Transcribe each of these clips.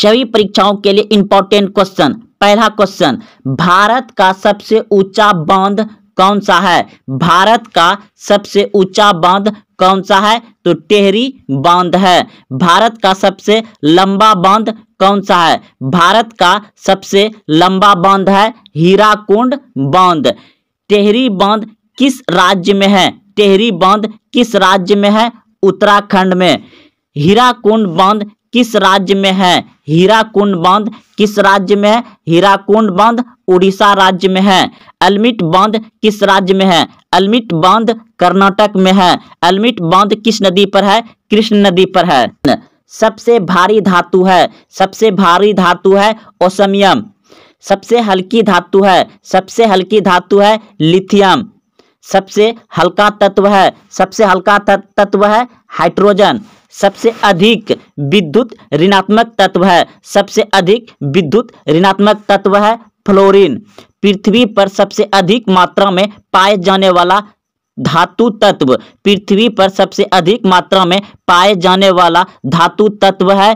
सभी परीक्षाओं के लिए इंपॉर्टेंट क्वेश्चन पहला क्वेश्चन भारत का सबसे ऊंचा बांध कौन सा है भारत का सबसे ऊंचा बांध कौन सा है तो टेहरी बांध है भारत का सबसे लंबा बांध कौन सा है भारत का सबसे लंबा बांध है हीराकुंड बांध टेहरी बांध किस राज्य में है टेहरी बांध किस राज्य में है उत्तराखंड में हीराकुंड बांध किस राज्य में है हीराकुंड बांध किस राज्य में है हीराकुंड बांध उड़ीसा राज्य में है अलमिट बांध किस राज्य में है अलमिट बांध कर्नाटक में है अलमिट बांध किस नदी पर है कृष्ण नदी पर है सबसे भारी धातु है सबसे भारी धातु है ओसमियम सबसे हल्की धातु है सबसे हल्की धातु है लिथियम सबसे हल्का तत्व है सबसे हल्का तत्व है हाइड्रोजन सबसे अधिक विद्युत ऋणात्मक तत्व है सबसे अधिक विद्युत ऋणात्मक तत्व है फ्लोरीन पृथ्वी पर सबसे अधिक मात्रा में पाए जाने वाला धातु तत्व पृथ्वी पर सबसे अधिक मात्रा में पाए जाने वाला धातु तत्व है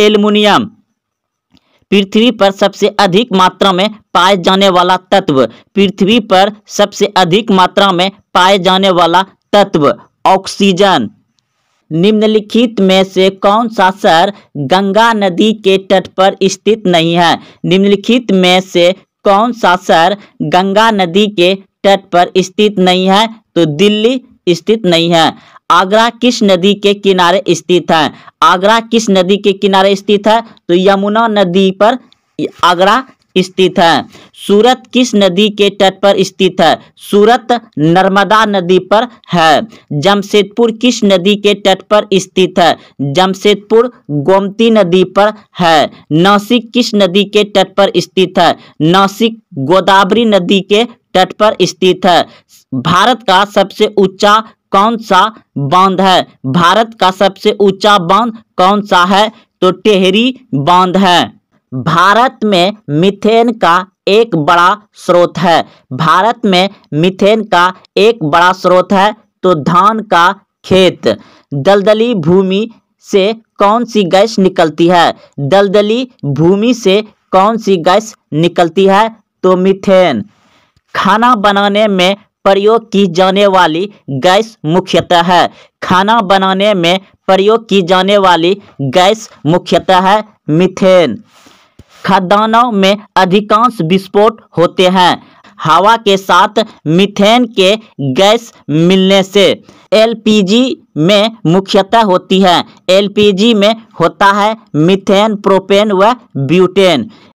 एल्युमिनियम पृथ्वी पर सबसे अधिक मात्रा में पाए जाने वाला तत्व पृथ्वी पर सबसे अधिक मात्रा में पाए जाने वाला तत्व ऑक्सीजन निम्नलिखित में से कौन सा शहर गंगा नदी के तट पर स्थित नहीं है निम्नलिखित में से कौन सा शहर गंगा नदी के तट पर स्थित नहीं है तो दिल्ली स्थित नहीं है आगरा किस नदी के किनारे स्थित है आगरा किस नदी के किनारे स्थित है तो यमुना नदी पर आगरा स्थित है सूरत किस नदी के तट पर स्थित है सूरत नर्मदा नदी पर है जमशेदपुर किस नदी के तट पर स्थित है जमशेदपुर गोमती नदी पर है नासिक किस नदी के तट पर स्थित है नासिक गोदावरी नदी के तट पर स्थित है भारत का सबसे ऊंचा कौन सा बांध है भारत का सबसे ऊंचा बांध कौन सा है तो टेहरी बांध है भारत में मीथेन का एक बड़ा स्रोत है भारत में मीथेन का एक बड़ा स्रोत है तो धान का खेत दलदली भूमि से कौन सी गैस निकलती है दलदली भूमि से कौन सी गैस निकलती है तो मीथेन खाना बनाने में प्रयोग की जाने वाली गैस मुख्यतः है खाना बनाने में प्रयोग की जाने वाली गैस मुख्यतः है मीथेन खदानों में अधिकांश विस्फोट होते हैं हवा के साथ मीथेन के गैस मिलने से एलपीजी में मुख्यतः होती है एलपीजी में होता है मीथेन प्रोपेन व ब्यूटेन